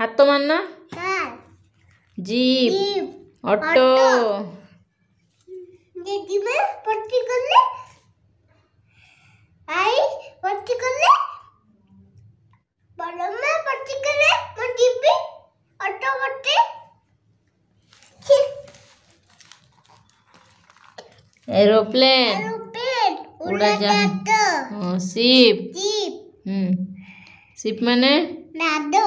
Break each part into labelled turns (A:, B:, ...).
A: হাত তো মান না জিপ অটো
B: জিপে ভর্তি করলে আই ভর্তি করলে বলমে ভর্তি করলে মো জিপে অটো ভর্তি
A: एरोप्लेन उड़ाजाहाज शिप शिप मैंने नादो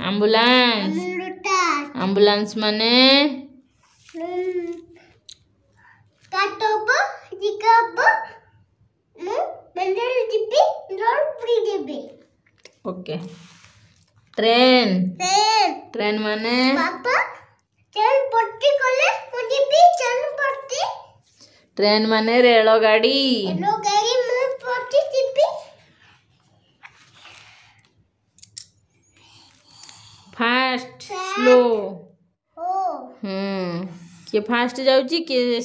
A: Ambulans. Ambulans mana?
B: Hmm. katopo hmm? dikopo mu bandar dipi nor pri debe
A: oke train train train mana? papa
B: train potti kole mu dipi train potti
A: train mana? railo gadi railo किए fast जा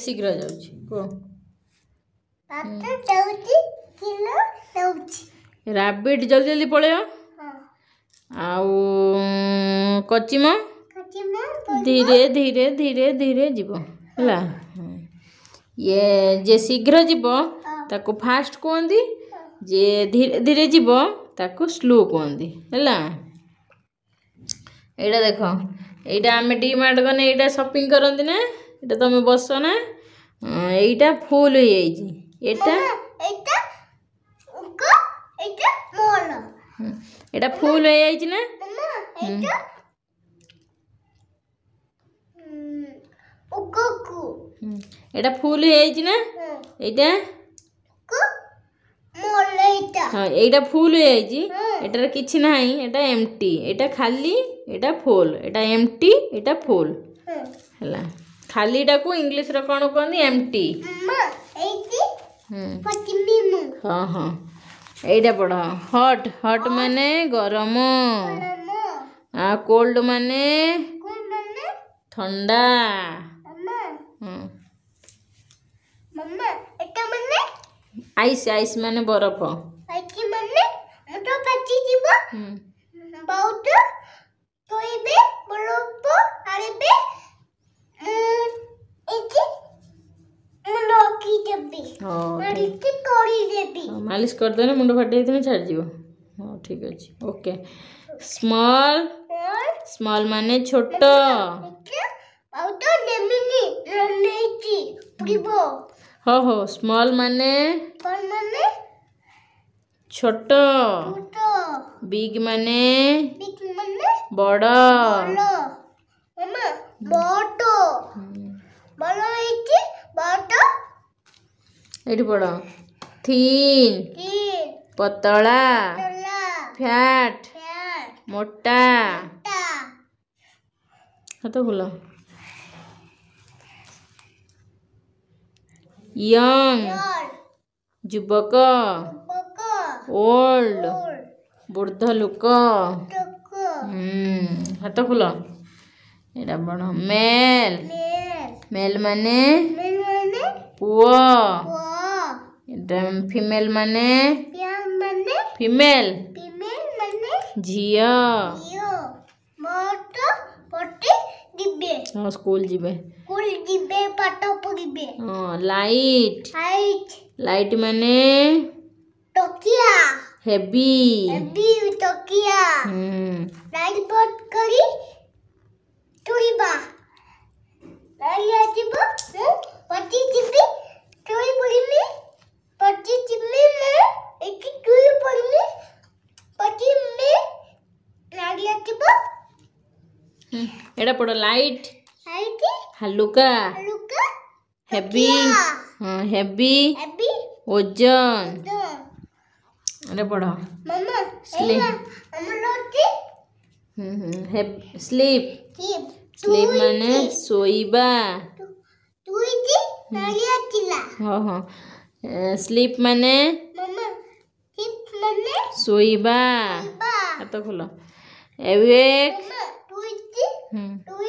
A: शीघ्र जा rabbit जल्दी जल्दी पल आचिम धीरे धीरे धीरे धीरे जीव है ये जे शीघ्र जीव ताको फास्ट कहती जे धीरे धीरे जीव ताको स्लो कहती है ଏଇଟା ଦେଖ ଏଇଟା ଆମେ ଡି ମାର୍ଟ ଗଲେ ଏଇଟା ସପିଂ କରନ୍ତି ନା ଏଇଟା ତୁମେ ବସ ନା ଏଇଟା ଫୁଲ୍ ହେଇଯାଇଛି ଏଇଟା ଏଇଟା ଫୁଲ୍ ହେଇଯାଇଛି ନା ଏଇଟା ଫୁଲ୍ ହେଇଯାଇଛି ନା ଏଇଟା ହଁ ଏଇଟା ଫୁଲ୍ ହେଇଯାଇଛି ଏଟାରେ କିଛି ନାହିଁ ଏଟା ଏମ୍ଟି ଏଟା ଖାଲି ଏଟା ଫୁଲ୍ ଏଟା ଏମ୍ଟି ଏଟା ଫୁଲ୍ ହେଲା ଖାଲିଟାକୁ ଇଂଲିଶରେ କ'ଣ କୁହନ୍ତି ଏମ୍ଟି ହଁ ହଁ ଏଇଟା ପଢ଼ ହଟ୍ ହଟ୍ ମାନେ ଗରମ ଆଉ କୋଲ୍ଡ ମାନେ ଥଣ୍ଡା ହଁ ଆଇସ୍ ଆଇସ୍ ମାନେ ବରଫ
B: ପାଚି ମାନେ ମୁଣ୍ଡ ପାଚି ଯିବ ବହୁତ ଥୋଇବେ ବରଫ ଆଣିବେ ଏଠି ରଖିଦେବି ମାଲିସ୍ କରିଦେବି
A: ମାଲିସ୍ କରିଦେଲେ ମୁଣ୍ଡ ଫାଟି ଯାଇଥିଲେ ଛାଡ଼ିଯିବ ହଉ ଠିକ୍ ଅଛି ଓକେ ସ୍ମଲ୍ ସ୍ମଲ୍ ମାନେ ଛୋଟ
B: ବହୁତ ନେମିନି ନେଇଛି
A: ପୁରିବ हो हो स्मॉल माने माने छोट बिग माने बिग माने बड़ मामा बड़
B: বড় হয়েছে বড়
A: এটি বড় থিন পতলা ফ্যাট মোটা কত গুলো યંગ ଯୁବକ ଓଲ୍ଡ ବୃଦ୍ଧ ଲୋକ ହାତ ଖୋଲ ଏଇଟା ବଡ଼ ମେଲ୍ ମେଲ୍ ମାନେ ପୁଅ ଏଇଟା ଫିମେଲ୍ ମାନେ ଫିମେଲ୍ ଝିଅ ସ୍କୁଲ ଯିବେ
B: ପାଠ ପଢ଼ିବେ
A: ହଁ ଲାଇଟ୍ ଲାଇଟ୍ ଲାଇଟ୍ ମାନେ ତକିଆ ହେବି ହେବି ତକିଆ
B: ଲାଇଟ୍ ବନ୍ଦ କରି ଶୋଇବା ଲାଇଟ୍ ଆସିବ ପଟି ଯିବି ଶୋଇ ପଡ଼ିବି ପଟି ଯିବି ମୁଁ ଏଠି ଶୋଇ ପଡ଼ିବି ପଟି ମୁଁ ଲାଇଟ୍
A: ଆସିବ ଏଇଟା ପଡ଼ ଲାଇଟ୍ ହାଲୁକା हेवी हाँ हेवी ওজন আরে পড়ো
B: স্লিপ স্লিপ স্লিপ মানে
A: শোଇବା ହଁ ହଁ ସ୍ଲିପ ମାନେ ଶୋଇବା ହାତ ଖୋଲ ଏବେ
B: ହୁଁ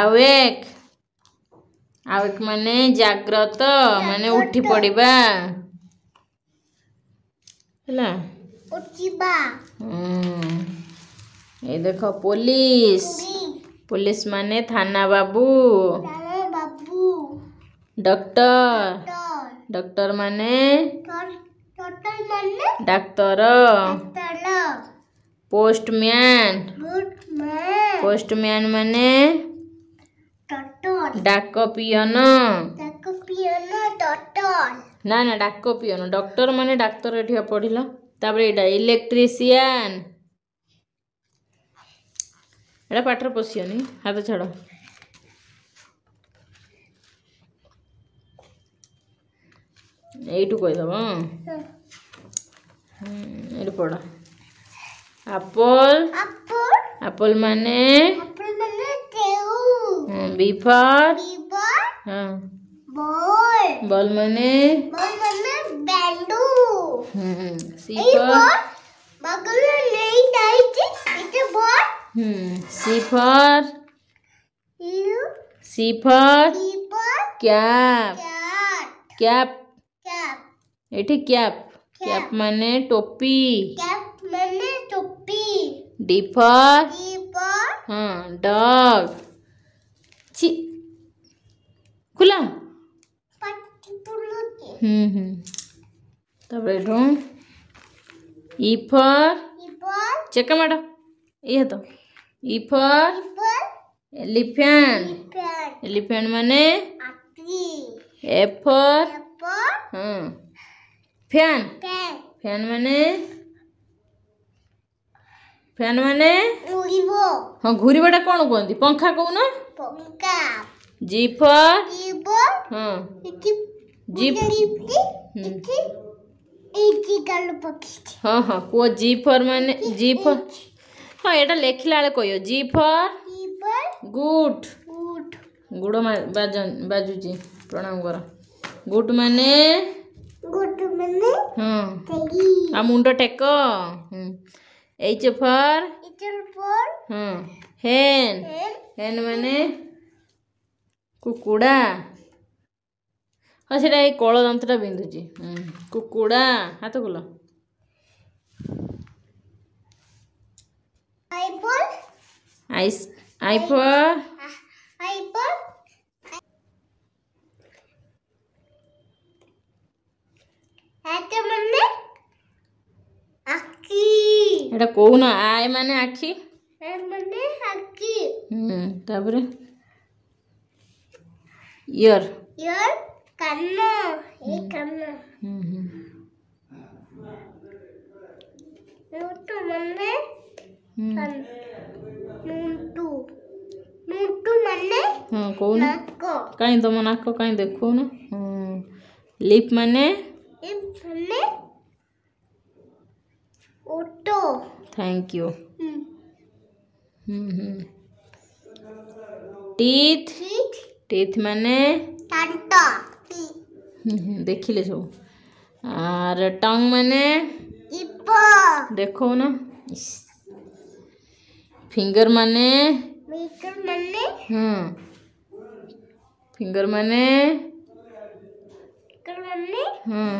A: आवेक आवेक माने जाग्रत माने उठी पड़ा ये देख पुलिस पुलिस माने थाना बाबू बाबू डॉक्टर डॉक्टर माने
B: डॉक्टर डाक्तर
A: পোস্টম্যান পোস্টম্যান মানে ডাক পিয়ন না না ডাক পিয়ন ডক্টর মানে ডাক্তার এটি পড়িল তারপরে এটা ইলেকট্রিসিয়ান এটা পাঠরে পশিওনি হাত ছাড় এইটু কইদব এটা পড়া apple apple apple mane apple mane teu hmm, b for b for ha ball ball mane ball
B: mane bandu
A: hmm c for
B: bagul nei dai chi ite ball
A: hmm c for u c for c for cap cap cap ये cap cap माने टोपी
B: cap माने D.
A: D for? D for? हाँ dog. ची खुला হুম হুম তারপরে এরকম E for চেকা ম্যাডাম ইয়ে তো ই ফর এলিফ্যান্ট এলিফ্যান্ট মানে এ ফর হ্যাঁ ফ্যান ফ্যান মানে ଫ୍ୟାନ୍ ମାନେ ହଁ ଘୁରିବାଟା କ'ଣ କୁହନ୍ତି ପଙ୍ଖା କହୁନ ଜିଫ ହଁ ହଁ ହଁ କୁହ ଜି ଫର୍ ମାନେ ଜି ଫର୍ ହଁ ଏଇଟା ଲେଖିଲା ବେଳେ କହିବ ଜି ଫର୍ ଗୁଡ୍ ଗୁଡ଼ ବାଜୁଛି ପ୍ରଣାମ କର ଗୁଡ୍ ମାନେ ହଁ ଆଉ ମୁଣ୍ଡ ଟେକ এইচ ফর হুম হেন হেন মানে কুকুড়া ହଁ ସେଇଟା ଏଇ କଳ ଯନ୍ତ୍ରଟା ବିନ୍ଧୁଛି କୁକୁଡ଼ା ହାତ ଖୋଲ ଆଇଫୋ ଆଖି ଏଟା କହୁନ ଆଏ ମାନେ ଆଖି
B: ଏ ମାନେ ଆଖି
A: ହୁଁ ତାପରେ ଇୟର
B: ଇୟର କାନ ଏ କାନ ହୁଁ ହୁଁ ମୁଟୁ ମାନେ ମୁଟୁ ମୁଟୁ ମାନେ
A: ହଁ କହୁନ କାଇଁ ତମ ନାକ କାଇଁ ଦେଖଉନ ହଁ ଲିପ୍ ମାନେ थैंक यू टीथ टीथ मैंने देखिले सब और टंग मैंने देखो ना फिंगर मैंने हाँ। फिंगर मैंने हाँ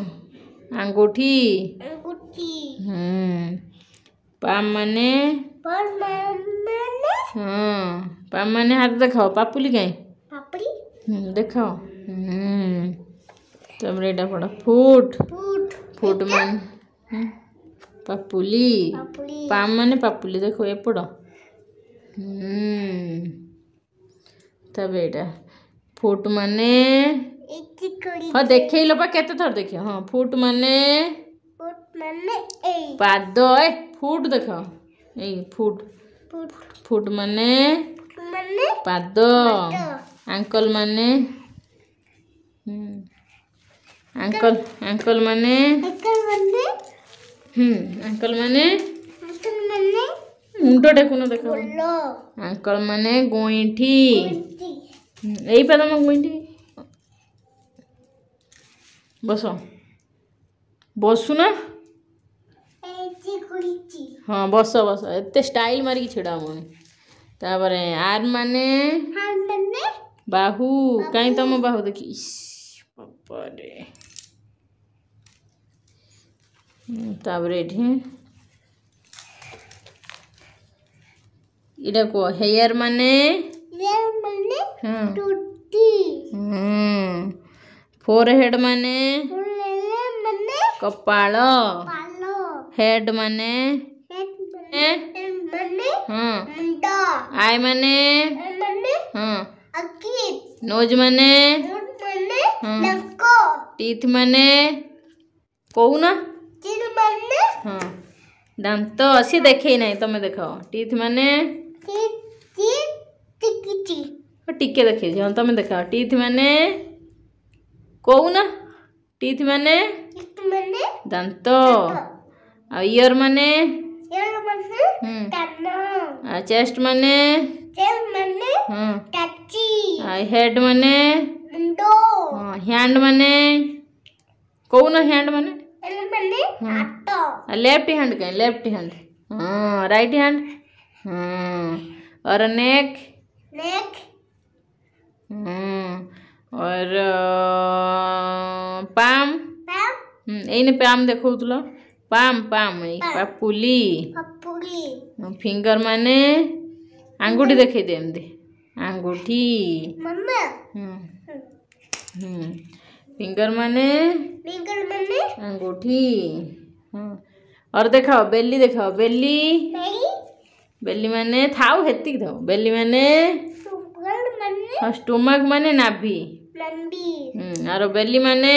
A: अंगूठी अंगूठी
B: हम्म
A: पामने
B: पामने
A: हाँ पामने हाथ देखाओ पापुली कहीं पापुली हम्म देखाओ हम्म तब रेड़ा पड़ा फूट फूट फूट मन पापुली पामने पापुली देखो ये पड़ा हम्म तब रेड़ा फूट मने
B: हाँ देखे ही लोग
A: पा कहते थोड़ा हाँ फूट मने माने ए पाद ए फुट देखो ए फुट फुट फुट माने माने पाद अंकल मैंने हम हम्म। अंकल अंकल माने अंकल माने हम हम्म, अंकल माने
B: अंकल माने
A: मुंडो देखनो देखो अंकल माने गोइंठी एई हम्म, पाद में गोइंठी बसो बसु ହଁ ବସ ବସ ଏତେ ଷ୍ଟାଇଲ୍ ମାରିକି ଛିଡ଼ା ହେବନି ତାପରେ ଆର୍ ମାନେ ବାହୁ କାଇଁ ତମ ବାହୁ ଦେଖି ବାପରେ ତାପରେ ଏଠି ଏଇଟା କୁହ ହେୟାର ମାନେ ଫୋର୍ ହେଡ଼ ମାନେ କପାଳ हेड मने आई मने नोज मने टीथ मने कहू हाँ दांत अच्छी देखे हाँ, हाँ, ना तुम देख टीथ मने टिके देखे हाँ तुम देख टीथ मैंने कहू टीथ मैंने दांत आ आ चेस्ट चेस्ट ଆଉ ଇୟର ମାନେ ଆଉ ଚେଷ୍ଟ ମାନେ ଆଉ ହେଡ୍ हैंड ହ୍ୟାଣ୍ଡ हैंड କହୁନ हाथ आ लेफ्ट हैंड कहें लेफ्ट हैंड हाँ राइट हैंड हाँ और नेक नेक हाँ और पाम पाम यही पाम देखो पाम ପାମ୍ पापुली फिंगर माने आंगुठी ଆଙ୍ଗୁଠି दे आंगुठी फिंगर माने
B: फिंगर माने
A: आंगुठी और देखाओ बेली देखाओ बेली बेली माने थाउ हेतिक दो बेली माने
B: हाँ
A: स्टोमक माने नाभी
B: नाभि और बेली माने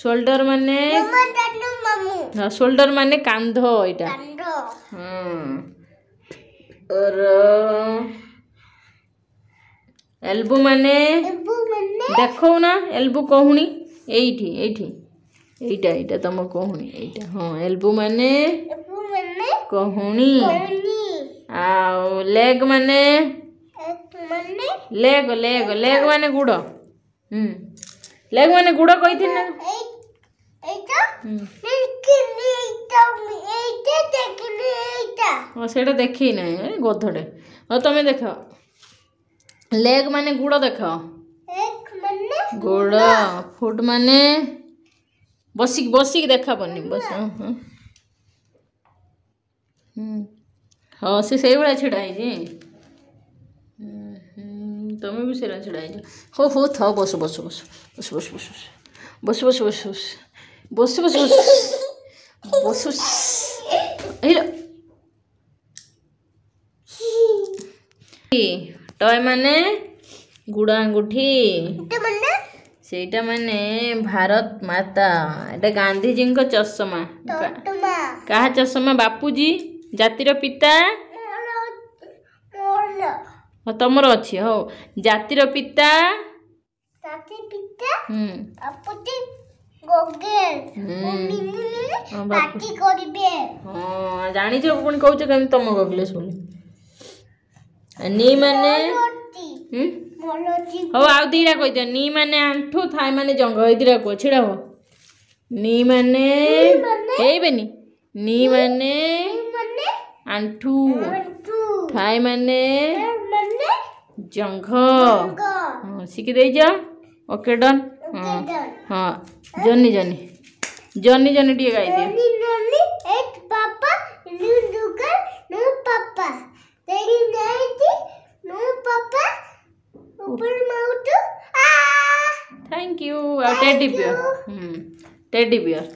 A: ସୋଲ୍ଡର ମାନେ ସୋଲ୍ଡର ମାନେ କାନ୍ଧ ଏଇଟା ଏଲବୁ ମାନେ ଦେଖଉ ନା ଏଲବୁ କହୁଣି ଏଇଠି ଏଇଠି ଏଇଟା ଏଇଟା ତମ କହୁଣି ଏଇଟା ହଁ ଏଲବୁ ମାନେ କହୁଣି ଆଉ ଲେଗ୍ ମାନେ ଲେଗ୍ ଲେଗ୍ ଲେଗ୍ ମାନେ ଗୁଡ଼ ଲେଗ୍ ମାନେ ଗୁଡ଼ କହିଥିଲି
B: ନା ହଁ
A: ସେଇଟା ଦେଖି ନାହିଁ ଗୋଧଟେ ହଉ ତମେ ଦେଖ ଲେଗ୍ ମାନେ ଗୋଡ଼ ଦେଖ ଗୋଡ଼ ଫୁଟ୍ ମାନେ ବସିକି ବସିକି ଦେଖାବନି ବସ ହଁ ସେ ସେଇଭଳିଆ ଛିଡ଼ା ହେଇଛି ତମେ ବି ସେଇଭଳିଆ ଛିଡ଼ା ହେଇଛ ହଉ ହଉ ଥାଉ ବସ ବସ ବସ ବସ ବସ ବସ ବସ ବସ ବସ ବସ বসে বসে বসে টয় মানে গুড়া আঙ্গুঠি ସେଇଟା ମାନେ ଭାରତ ମାତା ଏଇଟା ଗାନ୍ଧିଜୀଙ୍କ ଚଷମା କାହା ଚଷମା ବାପୁଜୀ ଜାତିର ପିତା ହଁ ତମର ଅଛି ହଉ ଜାତିର ପିତା
B: ହୁଁ ଗୋଗେଲ ପାଟି କରିବେ
A: ହଁ ଜାଣିଛ ପୁଣି କହୁଛ କେମିତି ତମ ଗୋଗଲେଶ ବୋଲି ନି ମାନେ ହଉ ଆଉ ଦୁଇଟା କହିଦିଅ ନି ମାନେ ଆଣ୍ଠୁ ଥାଇ ମାନେ ଜଙ୍ଘ ଏଇ ଦୁଇଟା କୁହ ଛିଡ଼ା ହୁଅ ନି ମାନେ ହେଇବେନି ନି ମାନେ ଆଣ୍ଠୁ ଥାଇ ମାନେ ଜଙ୍ଘ ଶିଖିଦେଇଛ ଓକେ ଡନ୍ हाँ, हाँ। जॉनी जॉनी जॉनी जॉनी टी गाई दियो
B: जॉनी एट पापा लुडुकर नो पापा तेरी गाई थी नो पापा ऊपर माउथ आ थैंक यू आ टेडी बियर
A: हम टेडी बियर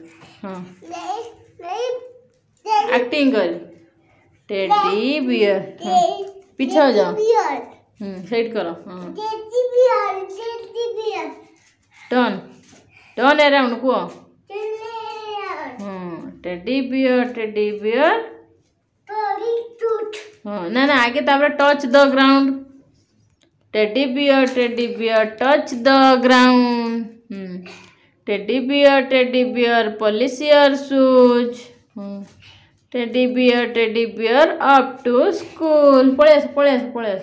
A: हां
B: नहीं नहीं
A: एक्टिंग कर टेडी बियर पीछे जाओ हम्म सेट करो हां
B: teddy bear teddy bear
A: turn turn around कुओ टेडी बियर टेडी बियर ना ना आगे तापर touch the ground teddy bear teddy bear touch the ground teddy bear teddy bear polish your shoes teddy bear teddy bear up to school पळेस पळेस पळेस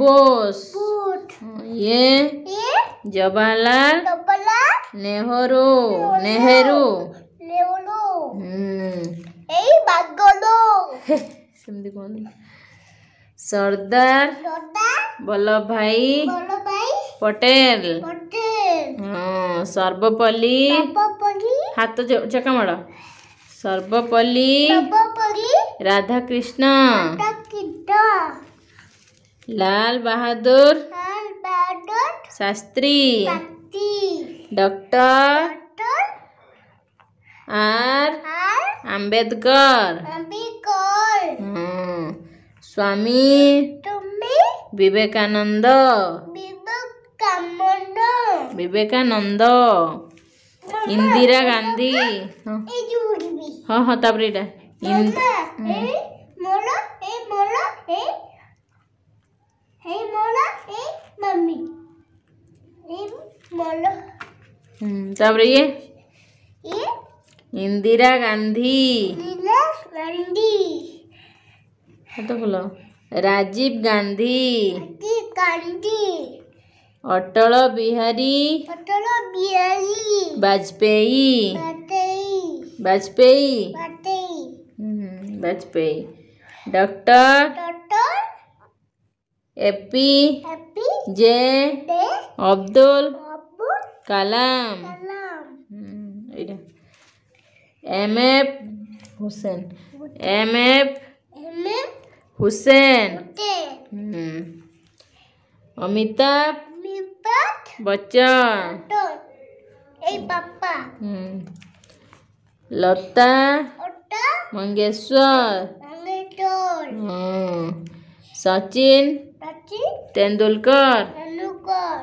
A: बोस ये जवाहरलाल नेहरू नेहरू हम्म। सरदार वल्लभ भाई पटेल हाँ, सर्वपल्ली हाथ चकाम सर्वपल्ली राधा कृष्ण লাল বাহাদুর শাস্ত্রী ডক্টর আর আম্বেদকর স্বামী বিবেকানন্দ বিবেকানন্দ
B: ইন্দিরা গান্ধী
A: হ্যাঁ হ্যাঁ তারপরে এটা क्या बोल रही है इंदिरा गांधी
B: गांधी
A: तो बोलो राजीव गांधी
B: गांधी
A: अटल बिहारी
B: अटल बिहारी
A: वाजपेयी वाजपेयी
B: वाजपेयी
A: हम्म, doctor doctor A P A P J Abdul Kalam, kalam, emm, emm, emm, emm, emm,
B: emm, emm,
A: emm, Amitab, emm,
B: emm, Papa,
A: hmm. emm, emm, emm, emm, emm, emm, emm, emm,
B: emm,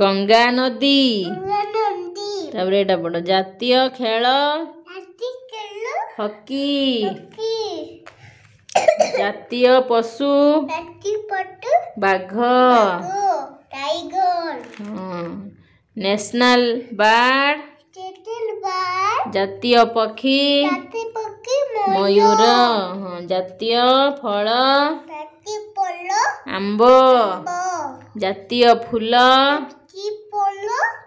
A: Ganga নদী তারপরে এটা বড় জাতীয় খেল হকি জাতীয় পশু বাঘ ন্যাশনাল বার্ড জাতীয় পক্ষী ময়ূর জাতীয় ফল আম্ব জাতীয় ফুল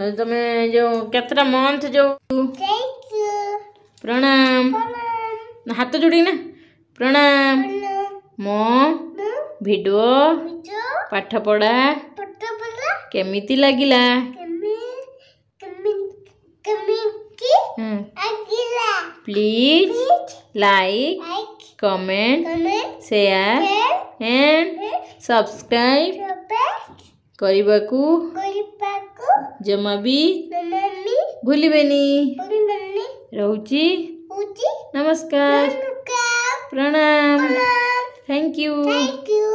A: तमे जो केतरा मंथ जो प्रणाम हाथ जोड़ी ना प्रणाम मो भिडो पाठ पढ़ा केमी लगला
B: please like comment share and subscribe
A: करने को भी भूल रोची नमस्कार प्रणाम थैंक यू